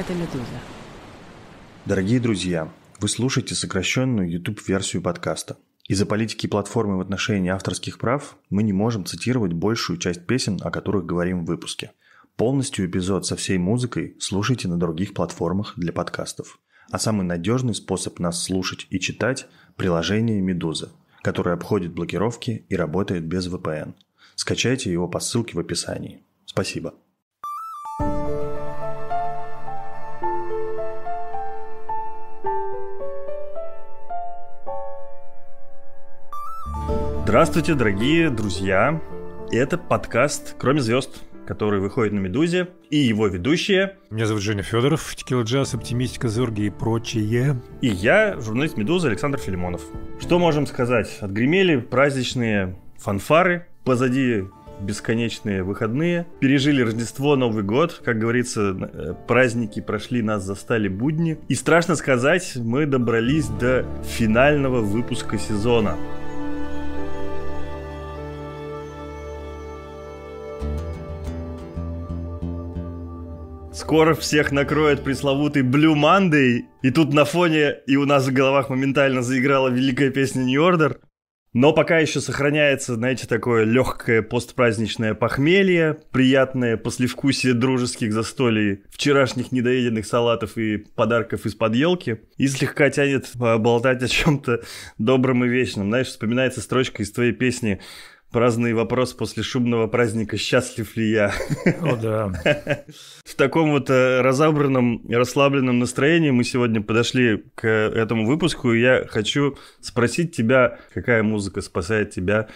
Это «Медуза». Дорогие друзья, вы слушаете сокращенную YouTube-версию подкаста. Из-за политики платформы в отношении авторских прав мы не можем цитировать большую часть песен, о которых говорим в выпуске. Полностью эпизод со всей музыкой слушайте на других платформах для подкастов. А самый надежный способ нас слушать и читать – приложение «Медуза», которое обходит блокировки и работает без VPN. Скачайте его по ссылке в описании. Спасибо. Здравствуйте, дорогие друзья! Это подкаст «Кроме звезд», который выходит на «Медузе», и его ведущие... Меня зовут Женя Федоров, Текила Джаз, Оптимистика, Зорги и прочее. И я, журналист «Медузы» Александр Филимонов. Что можем сказать? Отгремели праздничные фанфары, позади бесконечные выходные. Пережили Рождество, Новый год. Как говорится, э, праздники прошли, нас застали будни. И страшно сказать, мы добрались до финального выпуска сезона. Скоро всех накроет пресловутый Blue Monday, и тут на фоне и у нас в головах моментально заиграла великая песня New Order. Но пока еще сохраняется, знаете, такое легкое постпраздничное похмелье, приятное послевкусие дружеских застолий, вчерашних недоеденных салатов и подарков из-под елки, и слегка тянет а, болтать о чем-то добром и вечном. Знаешь, вспоминается строчка из твоей песни праздный вопрос после шумного праздника «Счастлив ли я?» О, да. В таком вот э, разобранном, расслабленном настроении мы сегодня подошли к этому выпуску, и я хочу спросить тебя, какая музыка спасает тебя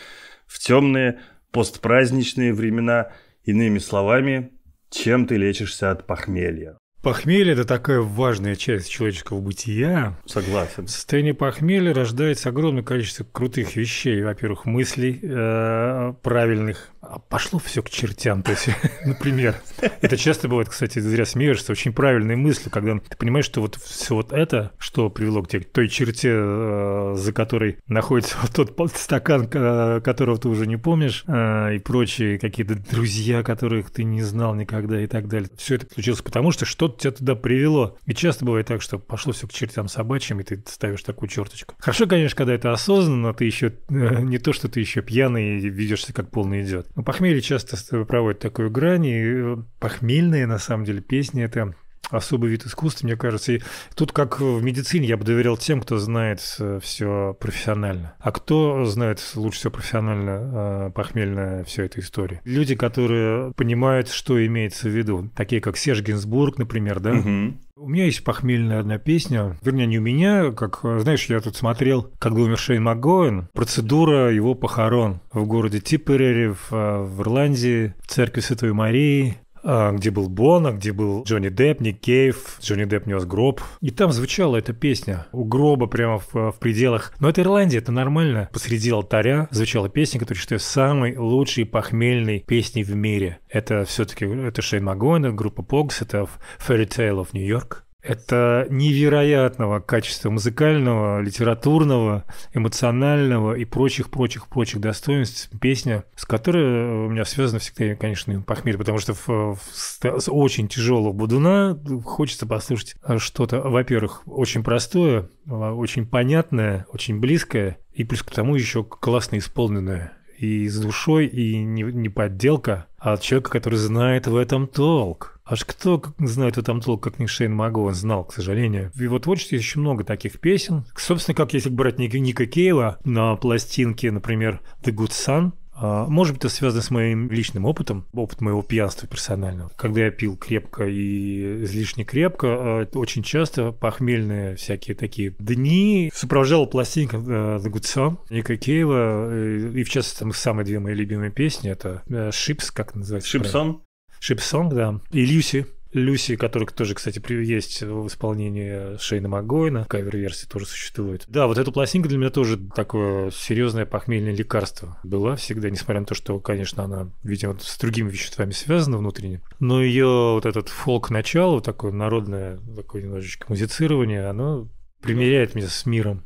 в темные постпраздничные времена, иными словами, чем ты лечишься от похмелья? Похмелье – это такая важная часть человеческого бытия. Согласен. Состояние похмелья рождается огромное количество крутых вещей. Во-первых, мыслей э, правильных, а пошло все к чертям, то есть, например. Это часто бывает, кстати, зря смеешься, очень правильные мысли, когда ты понимаешь, что вот все вот это, что привело к тебе, той черте, э, за которой находится вот тот стакан, которого ты уже не помнишь, э, и прочие какие-то друзья, которых ты не знал никогда и так далее. Все это случилось потому, что что-то тебя туда привело. И часто бывает так, что пошло все к чертям собачьим, и ты ставишь такую черточку. Хорошо, конечно, когда это осознанно, ты еще э, не то, что ты еще пьяный и ведешься как полный идиот. Ну, похмелье часто проводит такую грань, и э, похмельные, на самом деле, песни – это особый вид искусства, мне кажется. И тут, как в медицине, я бы доверял тем, кто знает э, все профессионально. А кто знает лучше всего профессионально, э, похмельно всю эту историю? Люди, которые понимают, что имеется в виду. Такие, как Серж Гинзбург, например, да? Угу. У меня есть похмельная одна песня, вернее, не у меня, как, знаешь, я тут смотрел, когда умер Шейн МакГоэн, процедура его похорон в городе Типперере, в, э, в Ирландии, в церкви Святой Марии. А, где был Бона, где был Джонни Депп, Ник Кейв, Джонни Депп нес гроб. И там звучала эта песня у гроба прямо в, в пределах. Но это Ирландия, это нормально. Посреди алтаря звучала песня, которая считаю самой лучшей похмельной песней в мире. Это все-таки это Шейн Магон, это группа Погс, это Fairy Tale of New York. Это невероятного качества музыкального, литературного, эмоционального и прочих-прочих-прочих достоинств песня, с которой э, у меня связано всегда, конечно, похмелье, потому что в, в, с очень тяжелого будуна хочется послушать э, что-то, во-первых, очень простое, э, очень понятное, очень близкое, и плюс к тому еще классно исполненное и с душой, и не, не подделка, а человека, который знает в этом толк. Аж кто знает в этом толк, как не Шейн Маго, он знал, к сожалению. В его творчестве еще много таких песен. Собственно, как если брать Ника Кейла на пластинке, например, «The Good Sun», а, может быть, это связано с моим личным опытом, опыт моего пьянства персонального. Когда я пил крепко и излишне крепко, а, очень часто похмельные всякие такие дни сопровождала пластинка э, The Good Song Ника э, и в частности, самые две мои любимые песни, это э, Шипс, как называется? Шипсон? Шипсон, да, и Люси, Люси, который тоже, кстати, есть в исполнении Шейна Магойна, кавер-версии тоже существует. Да, вот эта пластинка для меня тоже такое серьезное похмельное лекарство была всегда, несмотря на то, что, конечно, она, видимо, с другими веществами связана внутренне. Но ее вот этот фолк начало, такое народное, такое немножечко музицирование, оно примеряет меня с миром.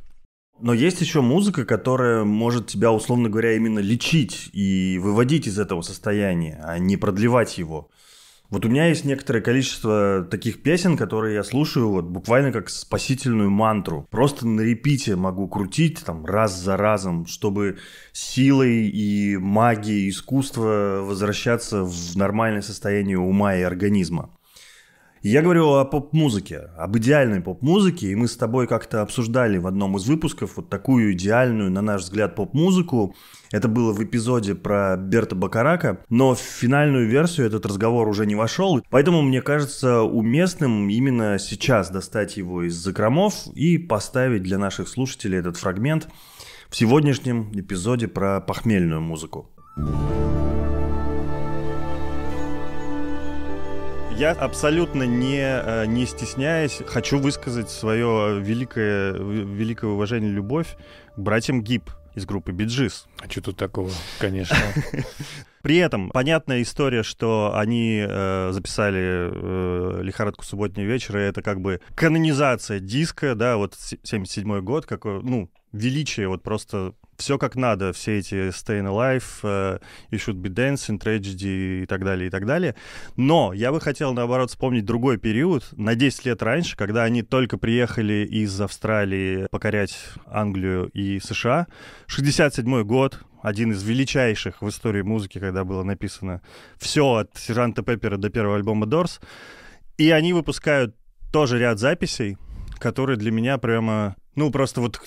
Но есть еще музыка, которая может тебя, условно говоря, именно лечить и выводить из этого состояния, а не продлевать его. Вот у меня есть некоторое количество таких песен, которые я слушаю вот буквально как спасительную мантру. Просто на репите могу крутить там раз за разом, чтобы силой и магией искусства возвращаться в нормальное состояние ума и организма. Я говорил о поп-музыке, об идеальной поп-музыке, и мы с тобой как-то обсуждали в одном из выпусков вот такую идеальную, на наш взгляд, поп-музыку. Это было в эпизоде про Берта Бакарака, но в финальную версию этот разговор уже не вошел, поэтому мне кажется уместным именно сейчас достать его из закромов и поставить для наших слушателей этот фрагмент в сегодняшнем эпизоде про похмельную музыку. Я абсолютно не, э, не стесняясь, хочу высказать свое великое, великое уважение и любовь к братьям Гиб из группы Биджис. А что тут такого, конечно. При этом понятная история, что они э, записали э, лихорадку субботнего вечера, это как бы канонизация диска, да, вот 77 год, какой, ну, величие вот просто все как надо, все эти Stay Alive, You э, Should Be Dancing, Tragedy и так далее, и так далее. Но я бы хотел, наоборот, вспомнить другой период, на 10 лет раньше, когда они только приехали из Австралии покорять Англию и США. 67 год, один из величайших в истории музыки, когда было написано все от Сержанта Пеппера до первого альбома Дорс. И они выпускают тоже ряд записей, которые для меня прямо ну, просто вот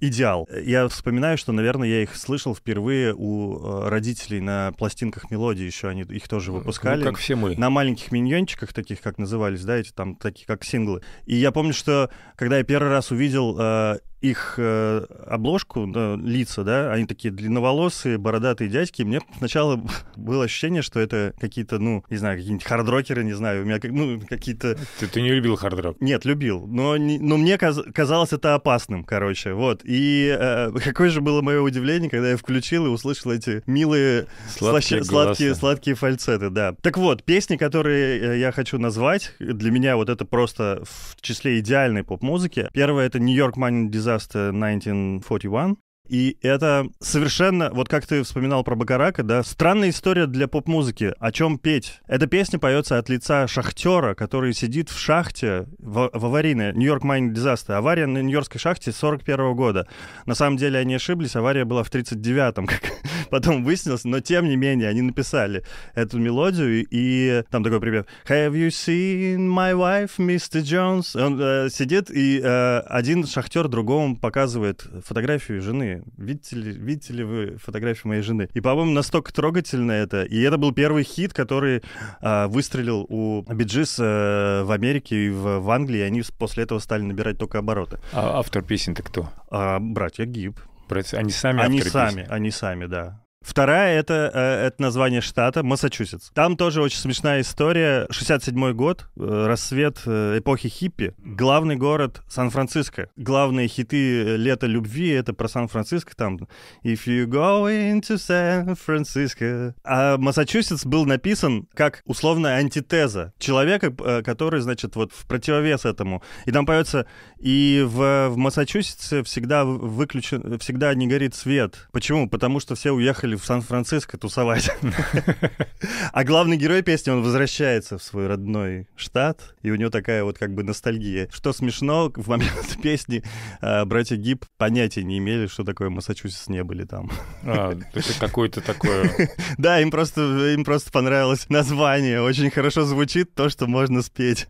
идеал. Я вспоминаю, что, наверное, я их слышал впервые у э, родителей на пластинках мелодии еще, они их тоже ну, выпускали. Ну, как все мы. На маленьких миньончиках, таких, как назывались, да, эти там, такие как синглы. И я помню, что когда я первый раз увидел э, их э, обложку, да, э, лица, да, они такие длинноволосые, бородатые дядьки, мне сначала было ощущение, что это какие-то, ну, не знаю, какие-нибудь хардрокеры, не знаю, у меня, как ну, какие-то... Ты, ты не любил хардрок? Нет, любил, но, не, но мне каз казалось это опасно классным, короче, вот. И э, какое же было мое удивление, когда я включил и услышал эти милые сладкие, слащ... сладкие, сладкие фальцеты, да. Так вот, песни, которые э, я хочу назвать, для меня вот это просто в числе идеальной поп-музыки. Первое — это New York Money Disaster 1941. И это совершенно, вот как ты вспоминал про Бакарака, да, странная история для поп-музыки. О чем петь? Эта песня поется от лица шахтера, который сидит в шахте в, в аварийной Нью-Йорк Майн дизаста Авария на Нью-Йоркской шахте 41 года. На самом деле они ошиблись, авария была в 39-м, как, потом выяснилось, но тем не менее они написали эту мелодию, и там такой пример. Have you seen my wife, Mr. Jones? Он э, сидит, и э, один шахтер другому показывает фотографию жены. Видите ли, видите ли вы фотографию моей жены? И, по-моему, настолько трогательно это. И это был первый хит, который э, выстрелил у Биджис э, в Америке и в, в Англии, и они после этого стали набирать только обороты. А автор песен-то кто? А, братья Гиб. Они сами Они открылись. сами, они сами, да. Вторая это, э, это название штата Массачусетс. Там тоже очень смешная история. 67 год, э, рассвет э, эпохи хиппи. Главный город Сан-Франциско. Главные хиты лета любви это про Сан-Франциско там. If you go into San Francisco. А Массачусетс был написан как условная антитеза человека, который, значит, вот в противовес этому. И там поется, и в, в Массачусетсе всегда выключен, всегда не горит свет. Почему? Потому что все уехали поехали в Сан-Франциско тусовать. А главный герой песни, он возвращается в свой родной штат, и у него такая вот как бы ностальгия. Что смешно, в момент песни а, братья Гиб понятия не имели, что такое Массачусетс, не были там. А, это какое-то такое... Да, им просто, им просто понравилось название, очень хорошо звучит то, что можно спеть.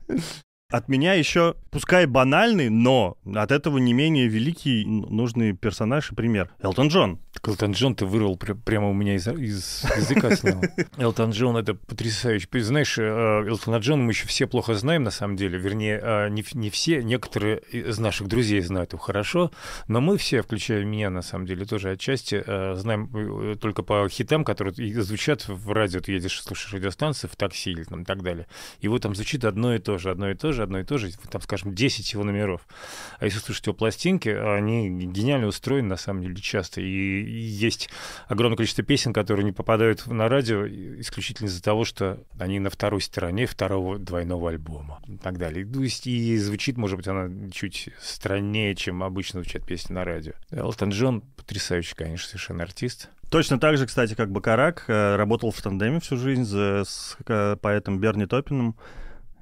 От меня еще, пускай банальный, но от этого не менее великий нужный персонаж и пример. Элтон Джон. Так Элтон Джон ты вырвал пр- прямо у меня из, из языка Элтон Джон — это потрясающе. Знаешь, э, Элтона Джона мы еще все плохо знаем, на самом деле. Вернее, а, не, не все, некоторые из наших друзей знают его хорошо, но мы все, включая меня, на самом деле, тоже отчасти э, знаем э, только по хитам, которые звучат в радио. Ты едешь, слушаешь радиостанции в такси или там, так далее. И вот там звучит одно и то же, одно и то же тоже одно и то же, там, скажем, 10 его номеров. А если слушать его пластинки, они гениально устроены, на самом деле, часто. И есть огромное количество песен, которые не попадают на радио исключительно из-за того, что они на второй стороне второго двойного альбома и так далее. То есть и звучит, может быть, она чуть страннее, чем обычно звучат песни на радио. Элтон Джон потрясающий, конечно, совершенно артист. Точно так же, кстати, как Бакарак, э, работал в тандеме всю жизнь с э, поэтом Берни Топином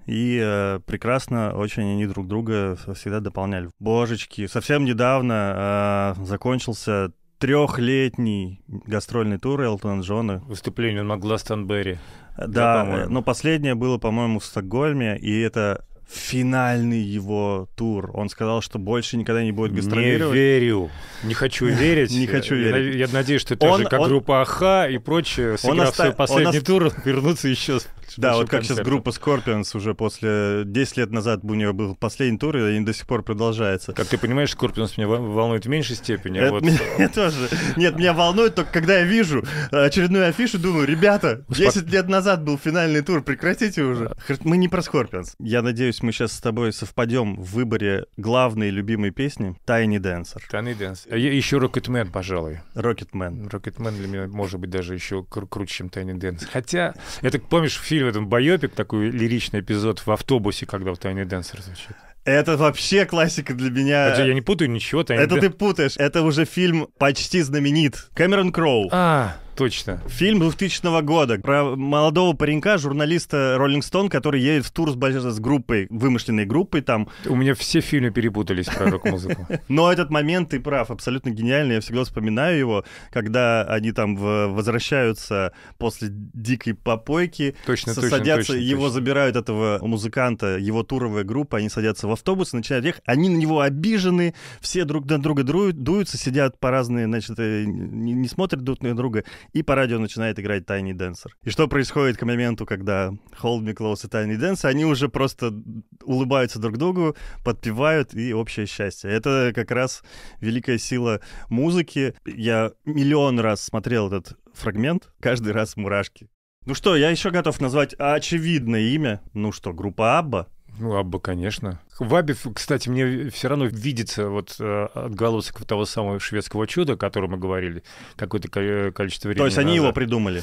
и э, прекрасно очень они друг друга всегда дополняли. Божечки, совсем недавно э, закончился трехлетний гастрольный тур Элтона Джона. Выступление на Гластонберри. Э, да, да э, но последнее было, по-моему, в Стокгольме, и это финальный его тур. Он сказал, что больше никогда не будет гастролировать. Не верю. Не хочу верить. Не хочу верить. Я, надеюсь, что это он, же как группа АХА и прочее, сыграв свой последний тур, вернутся еще да, вот как концерта. сейчас группа Scorpions уже после... 10 лет назад у нее был последний тур, и они до сих пор продолжается. Как ты понимаешь, Scorpions меня волнует в меньшей степени. А это вот... Меня тоже. Нет, меня волнует только, когда я вижу э, очередную афишу, думаю, ребята, 10 лет назад был финальный тур, прекратите уже. Мы не про Scorpions. Я надеюсь, мы сейчас с тобой совпадем в выборе главной любимой песни Tiny Dancer. Tiny Dancer. А еще Rocketman, пожалуй. Rocketman. Rocketman для меня может быть даже еще круче, чем Tiny Dancer. Хотя, это, помнишь, фильм фильм, этот боепик, такой лиричный эпизод в автобусе, когда в Тайный Денсер звучит. Это вообще классика для меня. Это а я не путаю ничего. Тайный это Ден... ты путаешь. Это уже фильм почти знаменит. Кэмерон Кроу. А, Точно. Фильм 2000 года про молодого паренька, журналиста Rolling Stone, который едет в тур с, с группой, вымышленной группой там. У меня все фильмы перепутались про рок-музыку. Но этот момент, ты прав, абсолютно гениальный. Я всегда вспоминаю его, когда они там возвращаются после дикой попойки. Точно, точно, садятся, его забирают этого музыканта, его туровая группа, они садятся в автобус, начинают ехать, они на него обижены, все друг на друга дуют, дуются, сидят по разные, значит, э, не, не смотрят друг на друга и по радио начинает играть Tiny Dancer. И что происходит к моменту, когда Hold Me Close и Tiny Dancer, они уже просто улыбаются друг другу, подпевают, и общее счастье. Это как раз великая сила музыки. Я миллион раз смотрел этот фрагмент, каждый раз мурашки. Ну что, я еще готов назвать очевидное имя. Ну что, группа Абба? Ну, Абба, конечно. ваби кстати, мне все равно видится вот э, отголосок того самого шведского чуда, о котором мы говорили какое-то э, количество времени. То есть они назад. его придумали?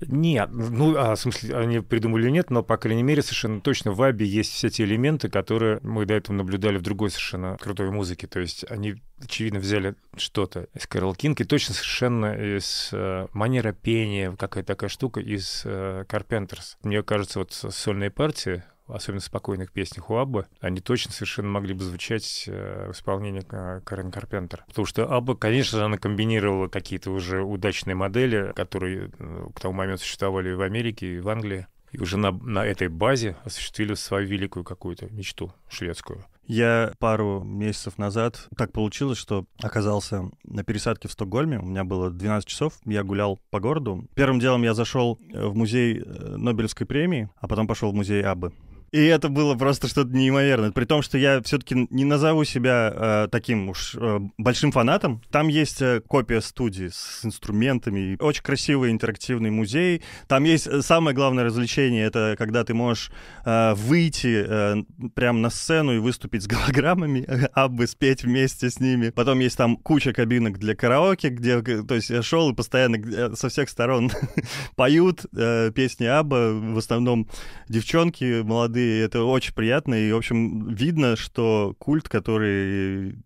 Нет, ну, а, в смысле, они придумали или нет, но, по крайней мере, совершенно точно в Абе есть все те элементы, которые мы до этого наблюдали в другой совершенно крутой музыке. То есть они очевидно, взяли что-то из Кэрол Кинг, и точно совершенно из э, манера пения, какая-то такая штука из э, Carpenters. Мне кажется, вот сольные партии особенно спокойных песнях у Абба, они точно совершенно могли бы звучать э, в исполнении э, Карен Карпентер. Потому что Абба, конечно же, она комбинировала какие-то уже удачные модели, которые э, к тому моменту существовали в Америке, и в Англии. И уже на, на этой базе осуществили свою великую какую-то мечту шведскую. Я пару месяцев назад так получилось, что оказался на пересадке в Стокгольме. У меня было 12 часов, я гулял по городу. Первым делом я зашел в музей Нобелевской премии, а потом пошел в музей Аббы. И это было просто что-то неимоверное. При том, что я все-таки не назову себя э, таким уж э, большим фанатом. Там есть э, копия студии с инструментами, очень красивый интерактивный музей. Там есть э, самое главное развлечение, это когда ты можешь э, выйти э, прямо на сцену и выступить с голограммами, абы спеть вместе с ними. Потом есть там куча кабинок для караоке, где, э, то есть я шел и постоянно э, со всех сторон поют э, песни Абы, в основном девчонки молодые еды, и это очень приятно. И, в общем, видно, что культ, который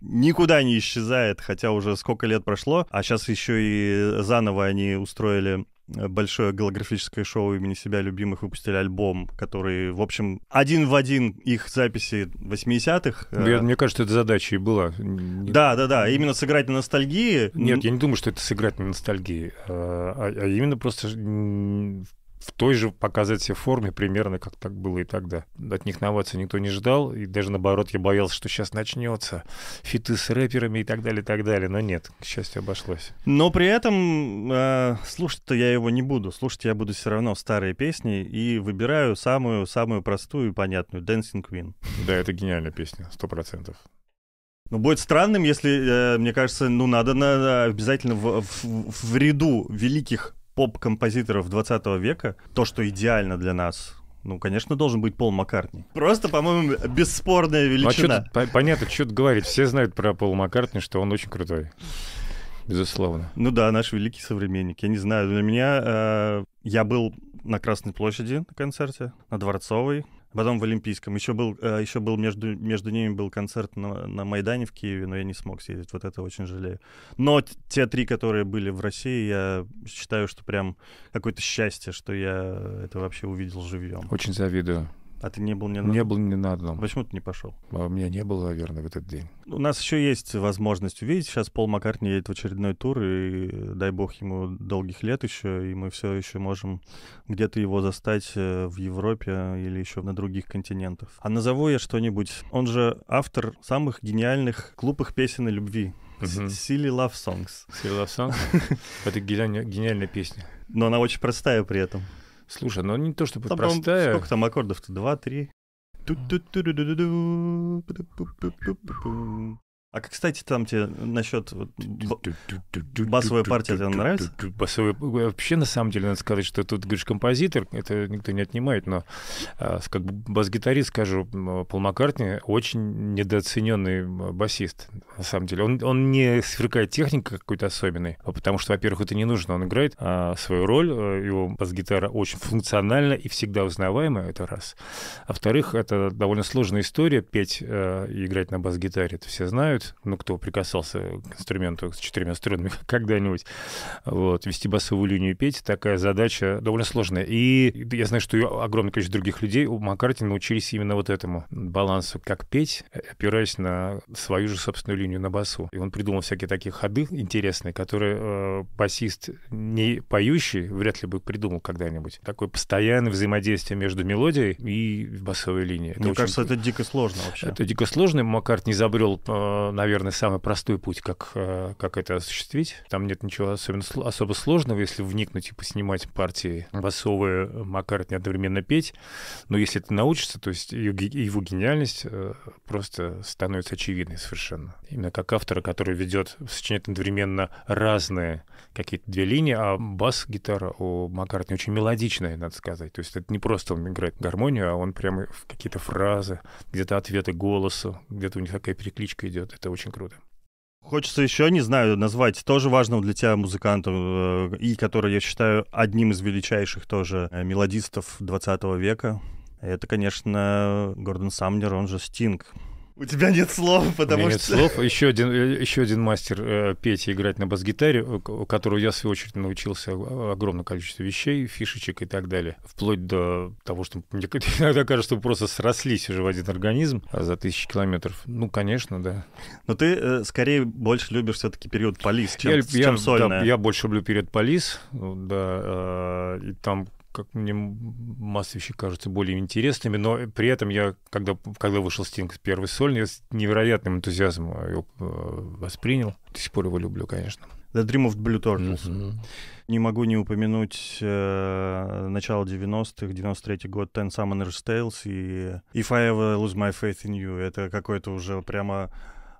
никуда не исчезает, хотя уже сколько лет прошло, а сейчас еще и заново они устроили э, большое голографическое шоу имени себя любимых выпустили альбом, который, в общем, один в один их записи 80-х. Я, э. мне кажется, это задача и была. Да, да, да, именно сыграть на ностальгии. Нет, я не думаю, что это сыграть на ностальгии, а, а, а именно просто в той же показать себе форме примерно, как так было и тогда. От них новаций никто не ждал, и даже наоборот я боялся, что сейчас начнется фиты с рэперами и так далее, и так далее. Но нет, к счастью, обошлось. Но при этом э, слушать-то я его не буду. Слушать я буду все равно старые песни и выбираю самую-самую простую и понятную «Dancing Queen». Да, это гениальная песня, сто процентов. Ну, будет странным, если, э, мне кажется, ну, надо, надо обязательно в, в, в ряду великих поп-композиторов 20 века, то, что идеально для нас, ну, конечно, должен быть Пол Маккартни. Просто, по-моему, бесспорная величина. Ну, а что понятно, что тут говорить. Все знают про Пол Маккартни, что он очень крутой. Безусловно. Ну да, наш великий современник. Я не знаю, для меня... Э, я был на Красной площади на концерте, на Дворцовой, Потом в Олимпийском. Еще был, э, еще был между, между ними был концерт на, на Майдане в Киеве, но я не смог съездить. Вот это очень жалею. Но те три, которые были в России, я считаю, что прям какое-то счастье, что я это вообще увидел живьем. Очень завидую. А ты не был ни на одном? Не был ни на одном. Почему ты не пошел? А, меня не было, наверное, в этот день. У нас еще есть возможность увидеть. Сейчас Пол Маккартни едет в очередной тур, и дай бог ему долгих лет еще, и мы все еще можем где-то его застать э, в Европе или еще на других континентах. А назову я что-нибудь. Он же автор самых гениальных клубных песен и любви. Silly Love Songs. Silly Love Songs? Это гениальная песня. Но она очень простая при этом. Слушай, ну не то чтобы там, простая. Сколько там аккордов-то? Два, три? А как, кстати, там тебе насчет вот, басовая партия тебе нравится? Басовая... Вообще, на самом деле, надо сказать, что тут, говоришь, композитор, это никто не отнимает, но а, как бас-гитарист, скажу, Пол Маккартни очень недооцененный басист, на самом деле. Он, он не сверкает техника какой-то особенной, а потому что, во-первых, это не нужно. Он играет а, свою роль, э, его бас-гитара очень функциональна и всегда узнаваемая, это раз. А во-вторых, это довольно сложная история петь э, и играть на бас-гитаре, это все знают знают, ну, кто прикасался к инструменту с четырьмя струнами когда-нибудь. Вот, вести басовую линию и петь, такая задача довольно сложная. И я знаю, что огромное количество других людей у Маккарти научились именно вот этому балансу, как петь, опираясь на свою же собственную линию на басу. И он придумал всякие такие ходы интересные, которые э, басист не поющий вряд ли бы придумал когда-нибудь. Такое постоянное взаимодействие между мелодией и басовой линией. Это Мне очень... кажется, это дико сложно вообще. Это дико сложно. Маккарт не изобрел э, наверное, самый простой путь, как, э, как это осуществить. Там нет ничего особенно, особо сложного, если вникнуть и поснимать партии басовые э, Маккартни одновременно петь. Но если ты научишься, то есть его гениальность э, просто становится очевидной совершенно. Именно как автора, который ведет, сочиняет одновременно разные какие-то две линии, а бас-гитара у Маккартни очень мелодичная, надо сказать. То есть это не просто он играет гармонию, а он прямо в какие-то фразы, где-то ответы голосу, где-то у них такая перекличка идет. Это очень круто. Хочется еще, не знаю, назвать тоже важного для тебя музыканта, э, и который, я считаю, одним из величайших тоже э, мелодистов 20 века. Это, конечно, Гордон Самнер, он же Стинг. У тебя нет слов, потому что... нет слов. Еще один, э, еще один мастер э, петь и играть на бас-гитаре, у э, которого я, в свою очередь, научился огромное количество вещей, фишечек и так далее. Вплоть до того, что мне иногда кажется, что просто срослись уже в один организм а за тысячи километров. Ну, конечно, да. Но ты э, скорее больше любишь все таки период полис, чем, я, чем я, сольное. Да, я больше люблю период полис, да, э, и там как мне масса вещей кажутся более интересными, но при этом я, когда, когда вышел Стинг первый сольный, я с невероятным энтузиазмом его э, воспринял. До сих пор его люблю, конечно. The Dream of Blue Turtles. Mm-hmm. Не могу не упомянуть э, начало 90-х, 93-й год Ten Summoner's Tales и If I Ever Lose My Faith in You. Это какое-то уже прямо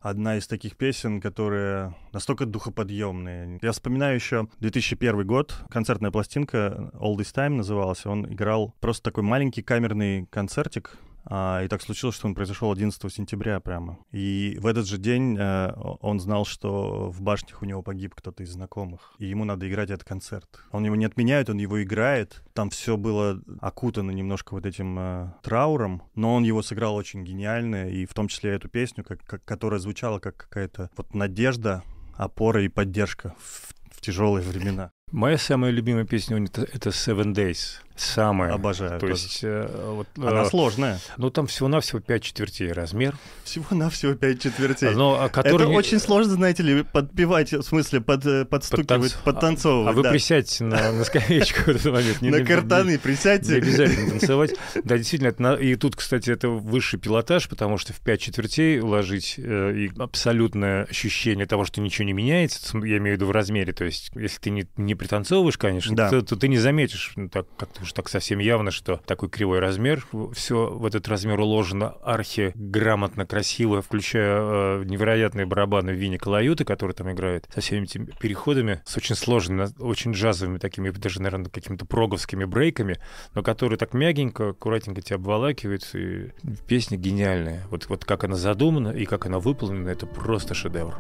одна из таких песен, которые настолько духоподъемные. Я вспоминаю еще 2001 год, концертная пластинка All This Time называлась. Он играл просто такой маленький камерный концертик а, и так случилось, что он произошел 11 сентября прямо. И в этот же день э, он знал, что в башнях у него погиб кто-то из знакомых. И ему надо играть этот концерт. Он его не отменяет, он его играет. Там все было окутано немножко вот этим э, трауром, но он его сыграл очень гениально. И в том числе эту песню, как, которая звучала как какая-то вот надежда, опора и поддержка в, в тяжелые времена. Моя самая любимая песня у него это Seven Days самое Обожаю. То тоже. есть, э, вот, э, Она сложная. Ну, там всего-навсего 5 четвертей размер. Всего-навсего 5 четвертей. Но, который... А, это очень сложно, знаете ли, подпевать, в смысле, под, э, подстукивать, Подтанц... подтанцовывать. А, а вы присядьте на, на скамеечку в этот момент. на картаны присядьте. Не обязательно танцевать. Да, действительно. и тут, кстати, это высший пилотаж, потому что в 5 четвертей ложить э, и абсолютное ощущение того, что ничего не меняется, я имею в виду в размере. То есть, если ты не, не пританцовываешь, конечно, да. то, ты не заметишь, ну, так как-то уж так совсем явно, что такой кривой размер, все в этот размер уложено архи грамотно, красиво, включая э, невероятные барабаны Винни Калаюты, который там играет со всеми этими переходами, с очень сложными, очень джазовыми такими, даже, наверное, какими-то проговскими брейками, но которые так мягенько, аккуратненько тебя обволакивают, и песня гениальная. Вот, вот как она задумана и как она выполнена, это просто шедевр.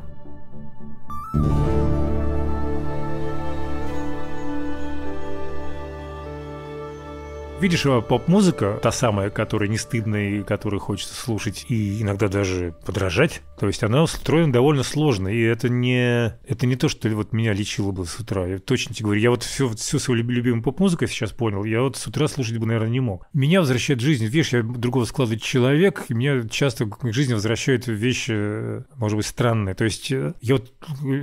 thank you Видишь, э, поп-музыка, та самая, которая не стыдно и которой хочется слушать, и иногда даже подражать, то есть она устроена довольно сложно, и это не, это не то, что вот меня лечило бы с утра. Я точно тебе говорю, я вот всю, всю свою любимую поп-музыку сейчас понял, я вот с утра слушать бы, наверное, не мог. Меня возвращает жизнь, видишь, я другого склада человек, и меня часто к жизни возвращают вещи, э, может быть, странные. То есть э, я вот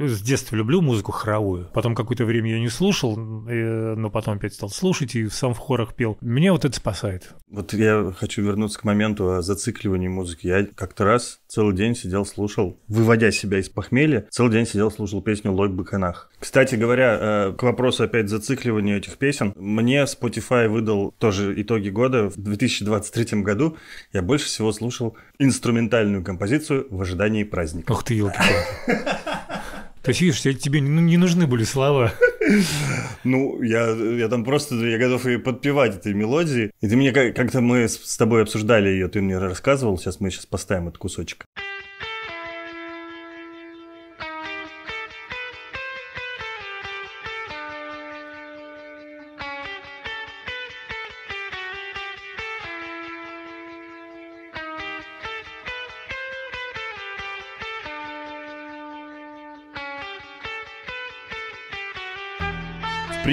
с детства люблю музыку хоровую, потом какое-то время я не слушал, но потом опять стал слушать и сам в хорах пел. Мне вот это спасает. Вот я хочу вернуться к моменту о зацикливании музыки. Я как-то раз целый день сидел, слушал, выводя себя из похмелья, целый день сидел, слушал песню «Лой Баканах». Кстати говоря, э, к вопросу опять зацикливания этих песен, мне Spotify выдал тоже итоги года. В 2023 году я больше всего слушал инструментальную композицию «В ожидании праздника». Ух ты, елки То есть, видишь, тебе ну, не нужны были слова. Ну, я, я там просто, я готов и подпевать этой мелодии. И ты мне как-то мы с тобой обсуждали ее, ты мне рассказывал, сейчас мы сейчас поставим этот кусочек.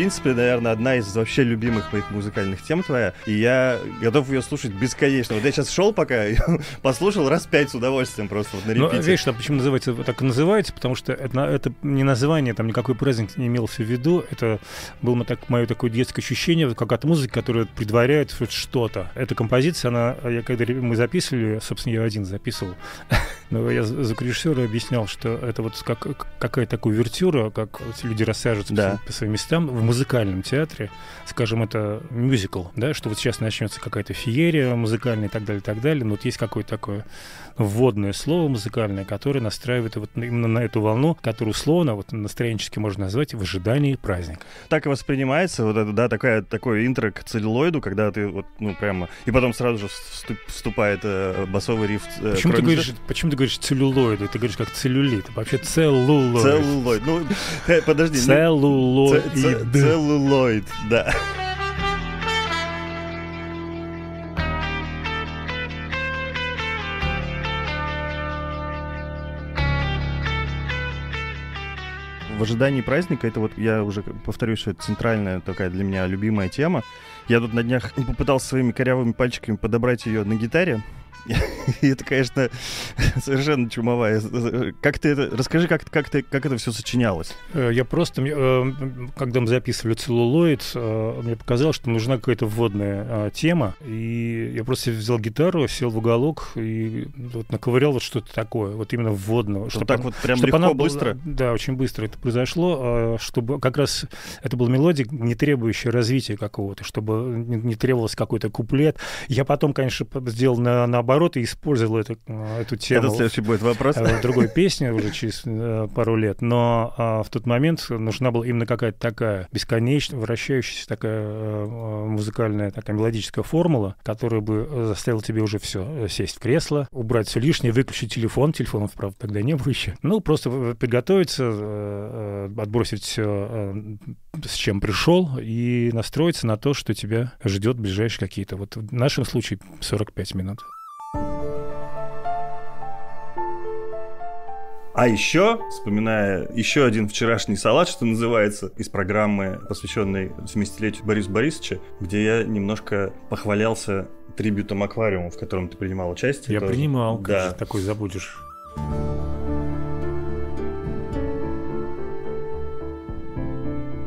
принципе, наверное, одна из вообще любимых моих музыкальных тем твоя, и я готов ее слушать бесконечно. Вот я сейчас шел пока, послушал раз пять с удовольствием просто вот на ну, репите. Ну, видишь, а почему называется так называется, потому что это, это не название, там никакой презент не имелся в виду, это было так, мое такое детское ощущение, как от музыки, которая предваряет что-то. Эта композиция, она, я когда мы записывали, собственно, я один записывал, Но ну, я звукорежиссеру объяснял, что это вот как, какая-то кувертюра, как люди рассаживаются да. по, по своим местам в музыкальном театре, скажем, это мюзикл, да, что вот сейчас начнется какая-то феерия музыкальная и так далее, и так далее, но вот есть какое-то такое вводное слово музыкальное, которое настраивает вот именно на эту волну, которую условно вот настроенчески можно назвать в ожидании праздника. Так и воспринимается вот это, да, такая, такое интро к целлюлоиду, когда ты вот, ну, прямо... И потом сразу же вступает э, басовый риф. Э, почему, ты говоришь, почему ты говоришь целлюлоиду? Ты говоришь как целлюлит. Вообще целлулоид. Целлулоид. Ну, подожди. Ну, целлулоид. Целлулоид, да. в ожидании праздника, это вот я уже повторюсь, что это центральная такая для меня любимая тема. Я тут на днях попытался своими корявыми пальчиками подобрать ее на гитаре, это, конечно, совершенно чумовая. Как ты это... Расскажи, как, как, ты, как это все сочинялось? Э, я просто... Э, когда мы записывали «Целлулоид», э, мне показалось, что нужна какая-то вводная а, тема. И я просто взял гитару, сел в уголок и вот наковырял вот что-то такое. Вот именно вводного. Чтобы, вот так вот прям легко, она, быстро? Да, очень быстро это произошло. А, чтобы как раз... Это была мелодия, не требующая развития какого-то, чтобы не требовалось какой-то куплет. Я потом, конечно, сделал на, наоборот наоборот, и использовал эту, э, эту тему. Это следующий будет вопрос. В другой песне уже через э, пару лет. Но а, в тот момент нужна была именно какая-то такая бесконечная вращающаяся такая э, музыкальная, такая мелодическая формула, которая бы заставила тебе уже все сесть в кресло, убрать все лишнее, выключить телефон. Телефонов, правда, тогда не было еще. Ну, просто подготовиться, отбросить все, с чем пришел, и настроиться на то, что тебя ждет ближайшие какие-то. Вот в нашем случае 45 минут. А еще, вспоминая еще один вчерашний салат, что называется, из программы, посвященной 70-летию Бориса Борисовича, где я немножко похвалялся трибютом аквариума, в котором ты принимал участие. Я тоже. принимал, да. Ты такой забудешь.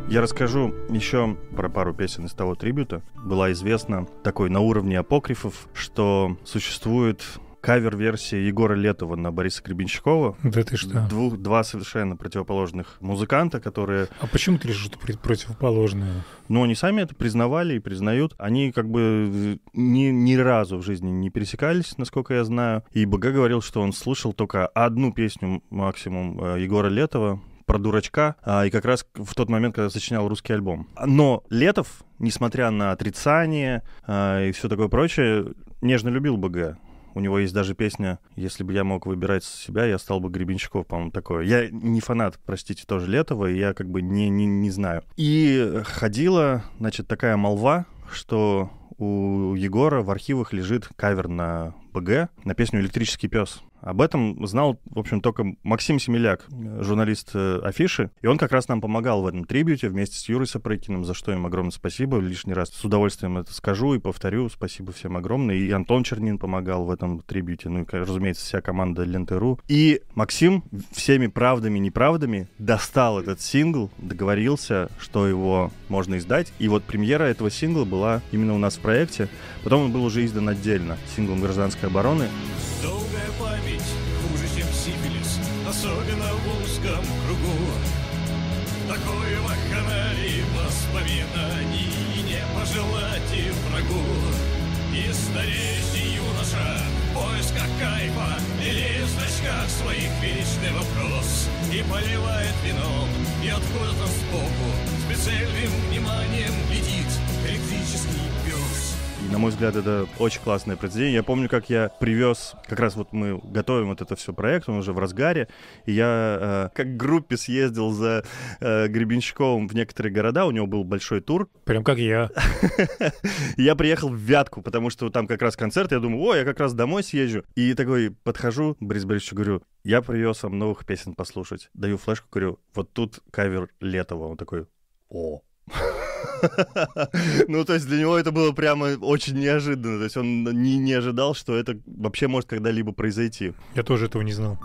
Я расскажу еще про пару песен из того трибюта. Была известна такой на уровне апокрифов, что существует кавер-версия Егора Летова на Бориса Гребенщикова. Да ты что? Двух, два совершенно противоположных музыканта, которые... А почему ты решил, что противоположные? Ну, они сами это признавали и признают. Они как бы ни, ни разу в жизни не пересекались, насколько я знаю. И БГ говорил, что он слушал только одну песню максимум э, Егора Летова, про дурачка, а, и как раз в тот момент, когда сочинял русский альбом. Но Летов, несмотря на отрицание а, и все такое прочее, нежно любил БГ. У него есть даже песня «Если бы я мог выбирать себя, я стал бы Гребенщиков», по-моему, такое. Я не фанат, простите, тоже Летова, и я как бы не, не, не знаю. И ходила, значит, такая молва, что у Егора в архивах лежит кавер на ПГ на песню «Электрический пес». Об этом знал, в общем, только Максим Семеляк, журналист э, Афиши, и он как раз нам помогал в этом трибьюте вместе с Юрой Сапрыкиным, за что им огромное спасибо. Лишний раз с удовольствием это скажу и повторю. Спасибо всем огромное. И Антон Чернин помогал в этом трибьюте, Ну и, разумеется, вся команда Лентеру. И Максим всеми правдами и неправдами достал этот сингл, договорился, что его можно издать. И вот премьера этого сингла была именно у нас в проекте. Потом он был уже издан отдельно, синглом «Гражданская обороны. Долгая память хуже, чем сифилис, особенно в узком кругу. Такое вахханари воспоминаний не пожелать и врагу. И старейший юноша в поисках кайфа или в значках своих вечный вопрос. И поливает вином, и откуда-то сбоку специальным вниманием летит на мой взгляд, это очень классное произведение. Я помню, как я привез, как раз вот мы готовим вот это все проект, он уже в разгаре, и я э, как группе съездил за э, Гребенщиковым в некоторые города, у него был большой тур. Прям как я. Я приехал в Вятку, потому что там как раз концерт, я думаю, о, я как раз домой съезжу. И такой подхожу, Борис Борисовичу говорю, я привез вам новых песен послушать. Даю флешку, говорю, вот тут кавер Летова. Он такой, о. Ну, то есть для него это было прямо очень неожиданно. То есть он не, не ожидал, что это вообще может когда-либо произойти. Я тоже этого не знал.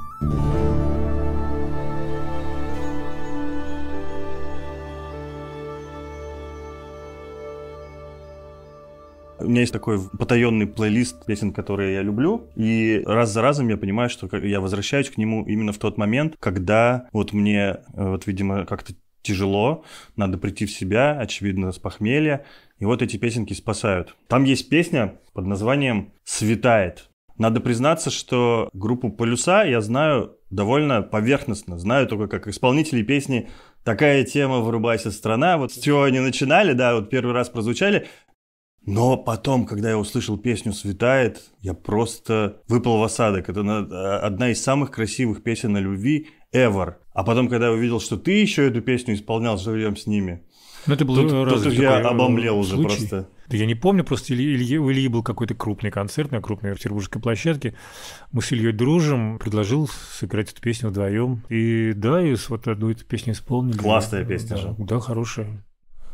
У меня есть такой потаенный плейлист песен, которые я люблю. И раз за разом я понимаю, что я возвращаюсь к нему именно в тот момент, когда вот мне, э, вот, видимо, как-то тяжело, надо прийти в себя, очевидно, с похмелья. И вот эти песенки спасают. Там есть песня под названием «Светает». Надо признаться, что группу «Полюса» я знаю довольно поверхностно. Знаю только как исполнители песни «Такая тема, вырубайся, страна». Вот с чего они начинали, да, вот первый раз прозвучали. Но потом, когда я услышал песню «Светает», я просто выпал в осадок. Это э, одна из самых красивых песен о любви, ever. А потом, когда я увидел, что ты еще эту песню исполнял живьем с ними, ну, это был тут, раз тут я э, обомлел уже просто. Да я не помню, просто Иль, Иль, у Ильи был какой-то крупный концерт на крупной петербургской площадке. Мы с Ильей дружим, предложил сыграть эту песню вдвоем. И да, и вот одну эту песню исполнили. Классная песня да, же. Да, хорошая.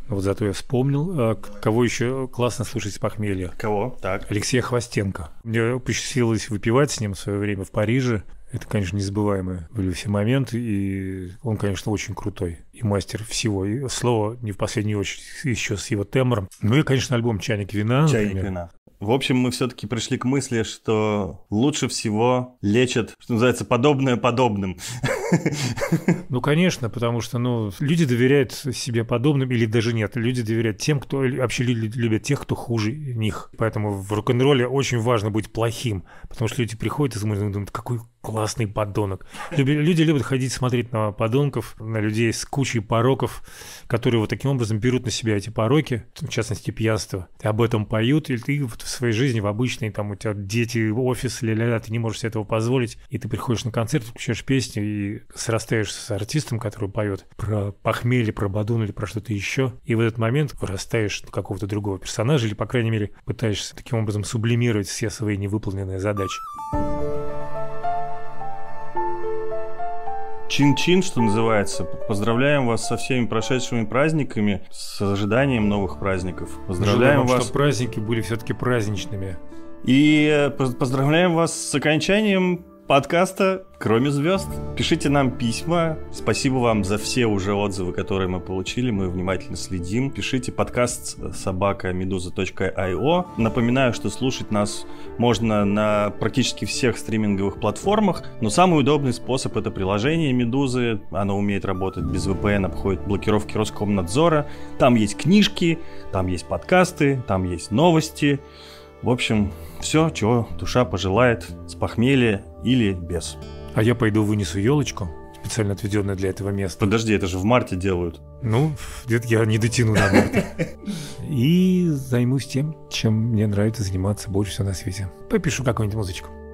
А вот зато я вспомнил, э, кого еще классно слушать с похмелья. Кого? Так. Алексея Хвостенко. Мне посчастливилось выпивать с ним в свое время в Париже. Это, конечно, незабываемый в Люсе момент, и он, конечно, очень крутой и мастер всего. И слово не в последнюю очередь еще с его тембром. Ну и, конечно, альбом «Чайник вина». «Чайник например. вина». В общем, мы все-таки пришли к мысли, что лучше всего лечат, что называется, подобное подобным. Ну, конечно, потому что ну, люди доверяют себе подобным или даже нет. Люди доверяют тем, кто вообще люди любят тех, кто хуже них. Поэтому в рок-н-ролле очень важно быть плохим, потому что люди приходят и смотрят, думают, какой классный подонок. Люди любят ходить смотреть на подонков, на людей с кучей пороков, которые вот таким образом берут на себя эти пороки, в частности пьянство. И об этом поют, или ты вот в своей жизни, в обычной, там у тебя дети, офис, ля-ля-ля, ты не можешь себе этого позволить, и ты приходишь на концерт, включаешь песни и срастаешься с артистом, который поет про похмелье, про бадун или про что-то еще, и в этот момент вырастаешь на какого-то другого персонажа, или, по крайней мере, пытаешься таким образом сублимировать все свои невыполненные задачи. Чин-чин, что называется. Поздравляем вас со всеми прошедшими праздниками, с ожиданием новых праздников. Поздравляем вам, вас. Чтобы праздники были все-таки праздничными. И э, поздравляем вас с окончанием подкаста «Кроме звезд». Пишите нам письма. Спасибо вам за все уже отзывы, которые мы получили. Мы внимательно следим. Пишите подкаст собака meduza.io. Напоминаю, что слушать нас можно на практически всех стриминговых платформах, но самый удобный способ — это приложение «Медузы». Оно умеет работать без VPN, обходит блокировки Роскомнадзора. Там есть книжки, там есть подкасты, там есть новости. В общем, все, чего душа пожелает, с похмелья или без. А я пойду вынесу елочку, специально отведенную для этого места. Подожди, это же в марте делают. Ну, где-то я не дотяну до марта. И займусь тем, чем мне нравится заниматься больше всего на свете. Попишу какую-нибудь музычку.